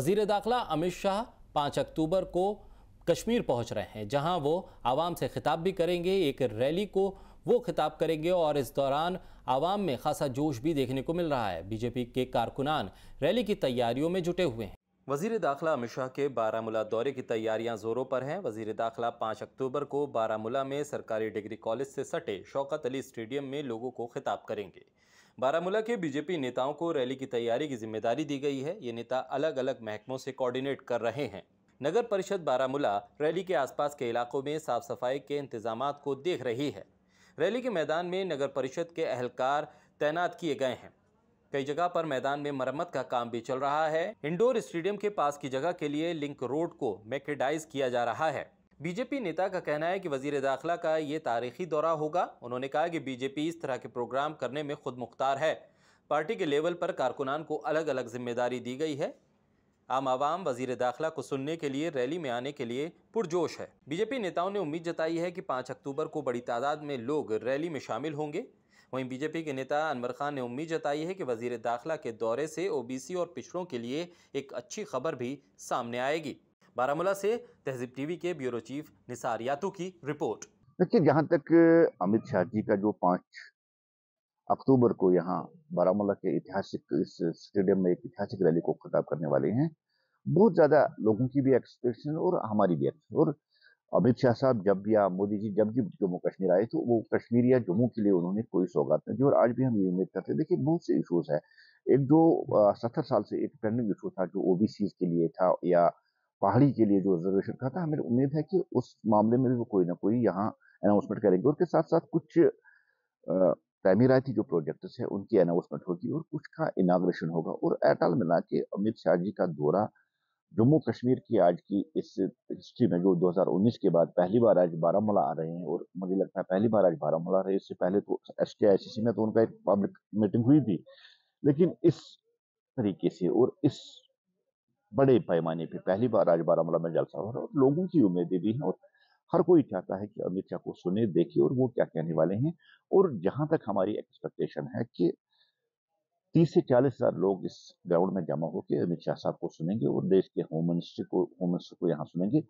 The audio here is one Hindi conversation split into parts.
वजीर दाखिला अमित शाह पाँच अक्टूबर को कश्मीर पहुंच रहे हैं जहां वो आवाम से खिताब भी करेंगे एक रैली को वो खिताब करेंगे और इस दौरान आवाम में खासा जोश भी देखने को मिल रहा है बीजेपी के कारकुनान रैली की तैयारियों में जुटे हुए हैं वजीर दाखिला अमित शाह के बारामूला दौरे की तैयारियां ज़ोरों पर हैं वजीर दाखिला पाँच अक्टूबर को बारामूला में सरकारी डिग्री कॉलेज से सटे शौकत अली स्टेडियम में लोगों को खिताब करेंगे बारामूला के बीजेपी नेताओं को रैली की तैयारी की जिम्मेदारी दी गई है ये नेता अलग अलग महकमों से कोऑर्डिनेट कर रहे हैं नगर परिषद बारामूला रैली के आसपास के इलाकों में साफ सफाई के इंतजाम को देख रही है रैली के मैदान में नगर परिषद के अहलकार तैनात किए गए हैं कई जगह पर मैदान में मरम्मत का काम भी चल रहा है इंडोर स्टेडियम के पास की जगह के लिए लिंक रोड को मैकेडाइज किया जा रहा है बीजेपी नेता का कहना है कि वजीर दाखिला का ये तारीखी दौरा होगा उन्होंने कहा कि बीजेपी इस तरह के प्रोग्राम करने में खुद मुख्तार है पार्टी के लेवल पर कारकुनान को अलग अलग जिम्मेदारी दी गई है आम आवाम वजीर दाखिला को सुनने के लिए रैली में आने के लिए पुरजोश है बीजेपी नेताओं ने उम्मीद जताई है कि पाँच अक्टूबर को बड़ी तादाद में लोग रैली में शामिल होंगे वहीं बीजेपी के नेता अनवर खान ने उम्मीद जताई है कि वजीर दाखिला के दौरे से ओबीसी और पिछड़ों के लिए एक अच्छी खबर भी सामने आएगी बारामूला से तहजीब टीवी के ब्यूरो चीफ निसार यातू की रिपोर्ट देखिए जहाँ तक अमित शाह जी का जो पाँच अक्टूबर को यहाँ बारामूला के ऐतिहासिक इस स्टेडियम में एक ऐतिहासिक रैली को खिताब करने वाले हैं बहुत ज़्यादा लोगों की भी एक्सपेक्टेशन और हमारी भी और अमित शाह साहब जब या मोदी जी जब भी जम्मू कश्मीर आए तो वो कश्मीर या जम्मू के लिए उन्होंने कोई सौगात नहीं दी और आज भी हम ये उम्मीद करते हैं देखिए बहुत से इशूज है एक जो सत्तर साल से एक पेंडिंग इशू था जो ओबीसी के लिए था या पहाड़ी के लिए जो रिजर्वेशन कहा था हमें उम्मीद है कि उस मामले में भी वो कोई ना कोई यहाँ अनाउंसमेंट करेंगे उसके साथ साथ कुछ तैमीराती जो प्रोजेक्ट्स हैं उनकी अनाउंसमेंट होगी और कुछ का इनाग्रेशन होगा और अटल मिला के अमित शाह जी का दौरा जम्मू कश्मीर की आज की इस हिस्ट्री में जो 2019 के बाद पहली बार आज बारामूला आ रहे हैं और मुझे लगता है पहली बार आज बारामूला आ रहे हैं इससे पहले तो एस के आई सी में तो उनका एक पब्लिक मीटिंग हुई थी लेकिन इस तरीके से और इस बड़े पैमाने पे पहली बार आज बारामूला में जलसा हो रहा है और लोगों की उम्मीदें भी हैं और हर कोई चाहता है कि अमित शाह को सुने देखे और वो क्या कहने वाले हैं और जहां तक हमारी एक्सपेक्टेशन है कि तीस से चालीस हजार लोग इस ग्राउंड में जमा होकर अमित शाह साहब को सुनेंगे और देश के होम मिनिस्टर को होम मिनिस्टर को यहाँ सुनेंगे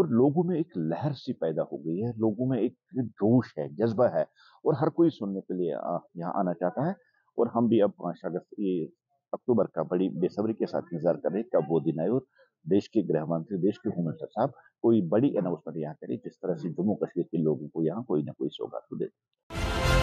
और लोगों में एक लहर सी पैदा हो गई है लोगों में एक जोश है जज्बा है और हर कोई सुनने के लिए यहाँ आना चाहता है और हम भी अब पाँच अगस्त ये अक्टूबर का बड़ी बेसब्री के साथ इंतजार कर रहे हैं कब वो दिन आए और देश के गृह मंत्री देश के होम मिनिस्टर साहब कोई बड़ी अनाउंसमेंट यहाँ करें जिस तरह से जम्मू कश्मीर के लोगों को यहाँ कोई ना कोई सौगात दे